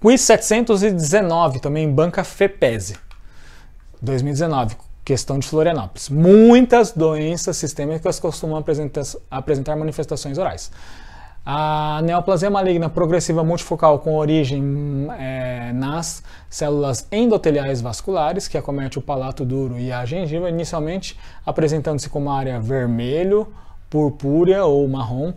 Quiz 719, também em banca FEPESE, 2019, questão de Florianópolis. Muitas doenças sistêmicas costumam apresentar, apresentar manifestações orais. A neoplasia maligna progressiva multifocal com origem é, nas células endoteliais vasculares, que acomete o palato duro e a gengiva, inicialmente apresentando-se como área vermelho, purpúrea ou marrom,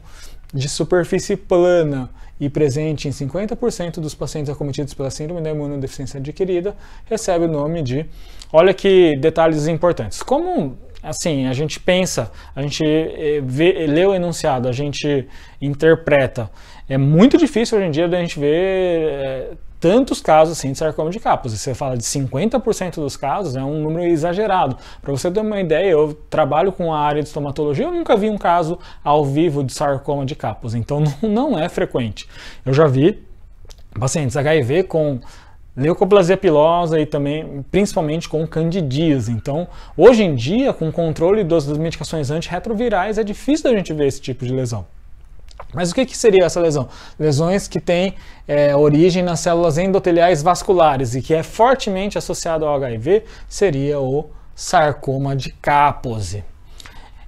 de superfície plana e presente em 50% dos pacientes acometidos pela síndrome da imunodeficiência adquirida, recebe o nome de. Olha que detalhes importantes. Como assim, a gente pensa, a gente eh, vê, lê o enunciado, a gente interpreta. É muito difícil hoje em dia a gente ver eh, tantos casos assim de sarcoma de Kaposi. Você fala de 50% dos casos, é um número exagerado. Para você ter uma ideia, eu trabalho com a área de estomatologia, eu nunca vi um caso ao vivo de sarcoma de Kaposi, então não é frequente. Eu já vi pacientes HIV com leucoplasia pilosa e também principalmente com candidíase. Então, hoje em dia, com o controle das medicações antirretrovirais, é difícil a gente ver esse tipo de lesão. Mas o que, que seria essa lesão? Lesões que têm é, origem nas células endoteliais vasculares e que é fortemente associado ao HIV seria o sarcoma de Kaposi.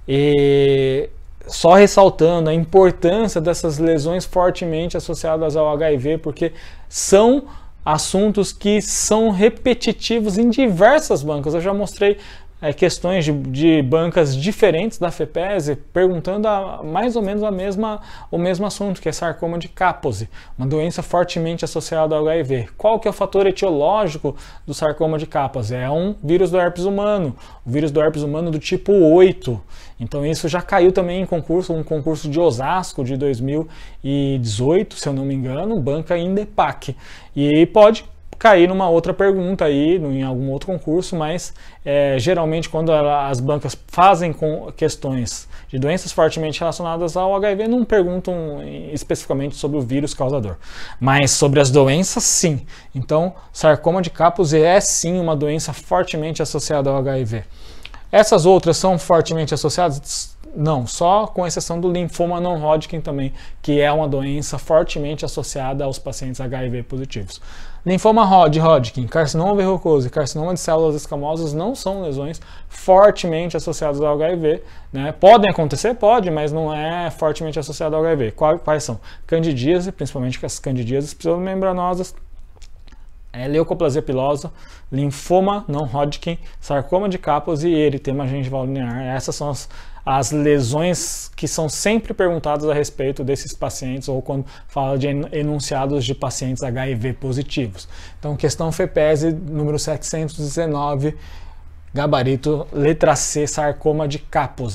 E só ressaltando a importância dessas lesões fortemente associadas ao HIV, porque são assuntos que são repetitivos em diversas bancas. Eu já mostrei é, questões de, de, bancas diferentes da FEPES, perguntando a, mais ou menos a mesma, o mesmo assunto, que é sarcoma de Kaposi, uma doença fortemente associada ao HIV. Qual que é o fator etiológico do sarcoma de Kaposi? É um vírus do herpes humano, o vírus do herpes humano do tipo 8. Então isso já caiu também em concurso, um concurso de Osasco de 2018, se eu não me engano, banca Indepac. E pode cair numa outra pergunta aí, em algum outro concurso, mas é, geralmente quando ela, as bancas fazem com questões de doenças fortemente relacionadas ao HIV, não perguntam especificamente sobre o vírus causador, mas sobre as doenças, sim. Então, sarcoma de capus é sim uma doença fortemente associada ao HIV. Essas outras são fortemente associadas? Não, só com exceção do linfoma non-Hodgkin também, que é uma doença fortemente associada aos pacientes HIV positivos. Linfoma Hod, Hodgkin, carcinoma verrucoso e carcinoma de células escamosas não são lesões fortemente associadas ao HIV. Né? Podem acontecer? Pode, mas não é fortemente associado ao HIV. Quais são? Candidíase, principalmente as candidíases pseudomembranosas, é leucoplasia pilosa, linfoma não Hodgkin, sarcoma de Kaposi e eritema gengival linear. Essas são as as lesões que são sempre perguntadas a respeito desses pacientes ou quando fala de enunciados de pacientes HIV positivos. Então, questão FEPES número 719, gabarito letra C, sarcoma de Kaposi.